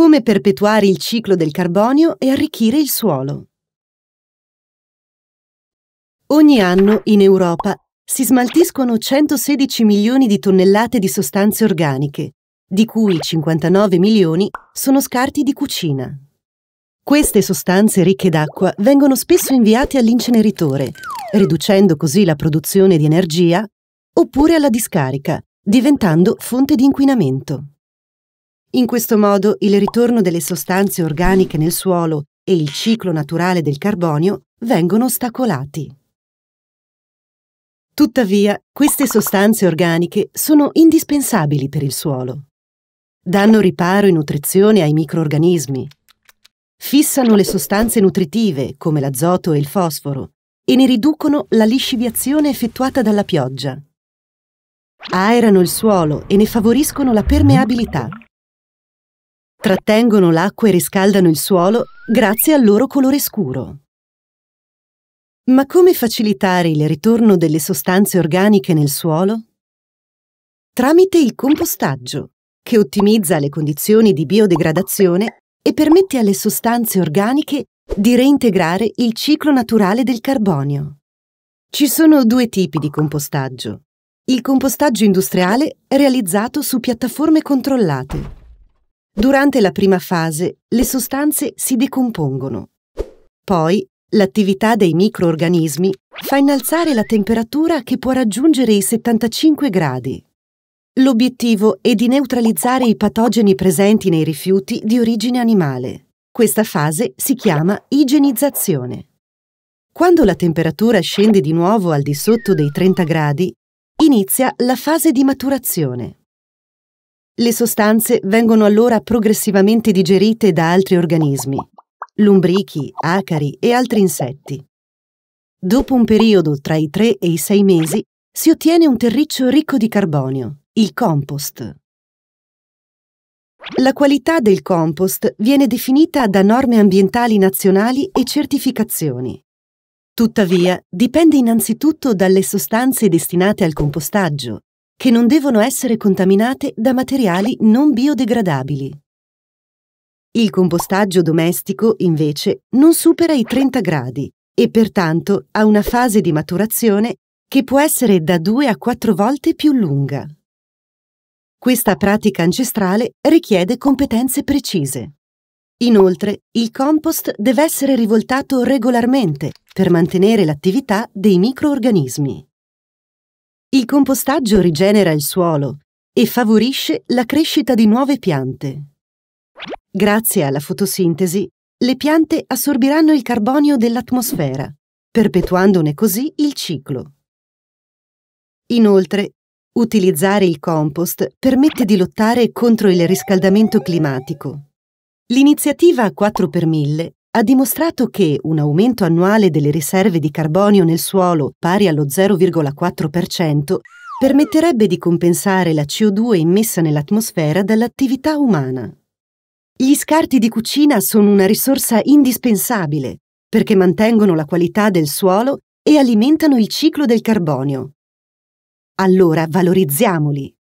come perpetuare il ciclo del carbonio e arricchire il suolo. Ogni anno in Europa si smaltiscono 116 milioni di tonnellate di sostanze organiche, di cui 59 milioni sono scarti di cucina. Queste sostanze ricche d'acqua vengono spesso inviate all'inceneritore, riducendo così la produzione di energia, oppure alla discarica, diventando fonte di inquinamento. In questo modo il ritorno delle sostanze organiche nel suolo e il ciclo naturale del carbonio vengono ostacolati. Tuttavia, queste sostanze organiche sono indispensabili per il suolo. Danno riparo e nutrizione ai microorganismi, fissano le sostanze nutritive come l'azoto e il fosforo e ne riducono la lisciviazione effettuata dalla pioggia. Aerano il suolo e ne favoriscono la permeabilità. Trattengono l'acqua e riscaldano il suolo grazie al loro colore scuro. Ma come facilitare il ritorno delle sostanze organiche nel suolo? Tramite il compostaggio, che ottimizza le condizioni di biodegradazione e permette alle sostanze organiche di reintegrare il ciclo naturale del carbonio. Ci sono due tipi di compostaggio. Il compostaggio industriale realizzato su piattaforme controllate Durante la prima fase le sostanze si decompongono. Poi l'attività dei microorganismi fa innalzare la temperatura che può raggiungere i 75 gradi. L'obiettivo è di neutralizzare i patogeni presenti nei rifiuti di origine animale. Questa fase si chiama igienizzazione. Quando la temperatura scende di nuovo al di sotto dei 30 gradi, inizia la fase di maturazione. Le sostanze vengono allora progressivamente digerite da altri organismi, lombrichi, acari e altri insetti. Dopo un periodo tra i 3 e i 6 mesi si ottiene un terriccio ricco di carbonio, il compost. La qualità del compost viene definita da norme ambientali nazionali e certificazioni. Tuttavia, dipende innanzitutto dalle sostanze destinate al compostaggio che non devono essere contaminate da materiali non biodegradabili. Il compostaggio domestico, invece, non supera i 30 gradi e pertanto ha una fase di maturazione che può essere da 2 a 4 volte più lunga. Questa pratica ancestrale richiede competenze precise. Inoltre, il compost deve essere rivoltato regolarmente per mantenere l'attività dei microorganismi. Il compostaggio rigenera il suolo e favorisce la crescita di nuove piante. Grazie alla fotosintesi, le piante assorbiranno il carbonio dell'atmosfera, perpetuandone così il ciclo. Inoltre, utilizzare il compost permette di lottare contro il riscaldamento climatico. L'iniziativa 4x1000 ha dimostrato che un aumento annuale delle riserve di carbonio nel suolo pari allo 0,4% permetterebbe di compensare la CO2 immessa nell'atmosfera dall'attività umana. Gli scarti di cucina sono una risorsa indispensabile perché mantengono la qualità del suolo e alimentano il ciclo del carbonio. Allora valorizziamoli.